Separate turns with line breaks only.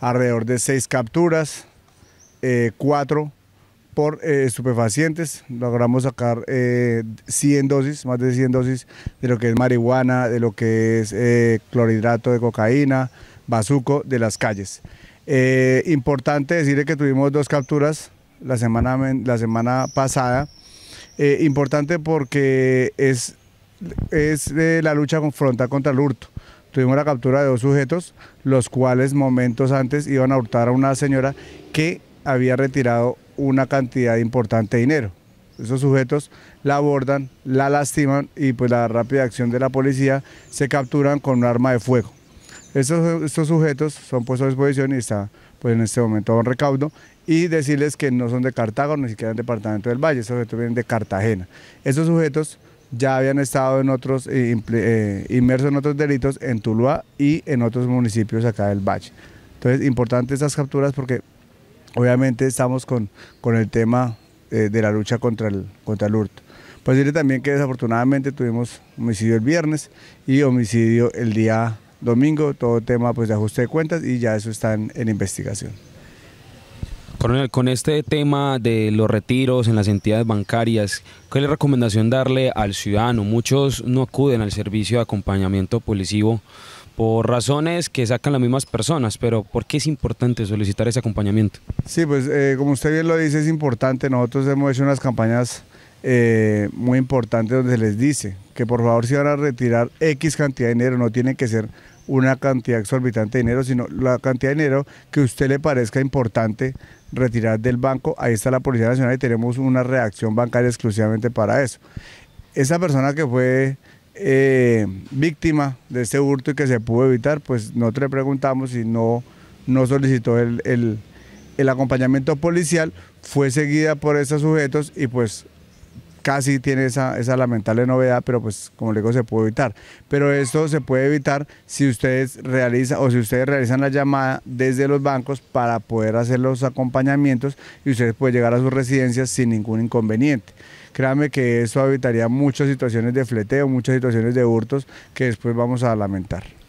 alrededor de seis capturas, eh, cuatro por eh, estupefacientes. Logramos sacar 100 eh, dosis, más de 100 dosis de lo que es marihuana, de lo que es clorhidrato de cocaína, bazuco de las calles. importante decirle que tuvimos dos capturas la semana, la semana pasada. importante porque es, es la lucha confronta contra el hurto tuvimos la captura de dos sujetos, los cuales momentos antes iban a hurtar a una señora que había retirado una cantidad importante de dinero. Esos sujetos la abordan, la lastiman y pues la rápida acción de la policía se capturan con un arma de fuego. Estos, estos sujetos son puestos a disposición y está pues en este momento a un recaudo y decirles que no son de Cartago, ni siquiera del departamento del Valle, esos sujetos vienen de Cartagena. esos sujetos ya habían estado en otros, eh, eh, inmersos en otros delitos en Tuluá y en otros municipios acá del Valle. Entonces, importantes esas capturas porque obviamente estamos con, el tema eh, de la lucha contra el, contra el hurto. Pues diré también que desafortunadamente tuvimos homicidio el viernes y homicidio el día domingo, todo tema pues de ajuste de cuentas y ya eso está en investigación.
Coronel, con este tema de los retiros en las entidades bancarias, ¿qué le recomendación darle al ciudadano? Muchos no acuden al servicio de acompañamiento policivo por razones que sacan las mismas personas, pero ¿por qué es importante solicitar ese acompañamiento?
Sí, pues eh, como usted bien lo dice, es importante. Nosotros hemos hecho unas campañas eh, muy importante donde se les dice que por favor si van a retirar X cantidad de dinero, no tiene que ser una cantidad exorbitante de dinero, sino la cantidad de dinero que a usted le parezca importante retirar del banco. Ahí está la Policía Nacional y tenemos una reacción bancaria exclusivamente para eso. Esa persona que fue eh, víctima de este hurto y que se pudo evitar, pues nosotros le preguntamos si no, no solicitó el, el acompañamiento policial, fue seguida por esos sujetos y pues casi tiene esa, lamentable novedad, pero pues como le digo, se puede evitar. Pero esto se puede evitar si ustedes realizan o si ustedes realizan la llamada desde los bancos para poder hacer los acompañamientos y ustedes pueden llegar a sus residencias sin ningún inconveniente Créanme que eso evitaría muchas situaciones de fleteo, muchas situaciones de hurtos que después vamos a lamentar.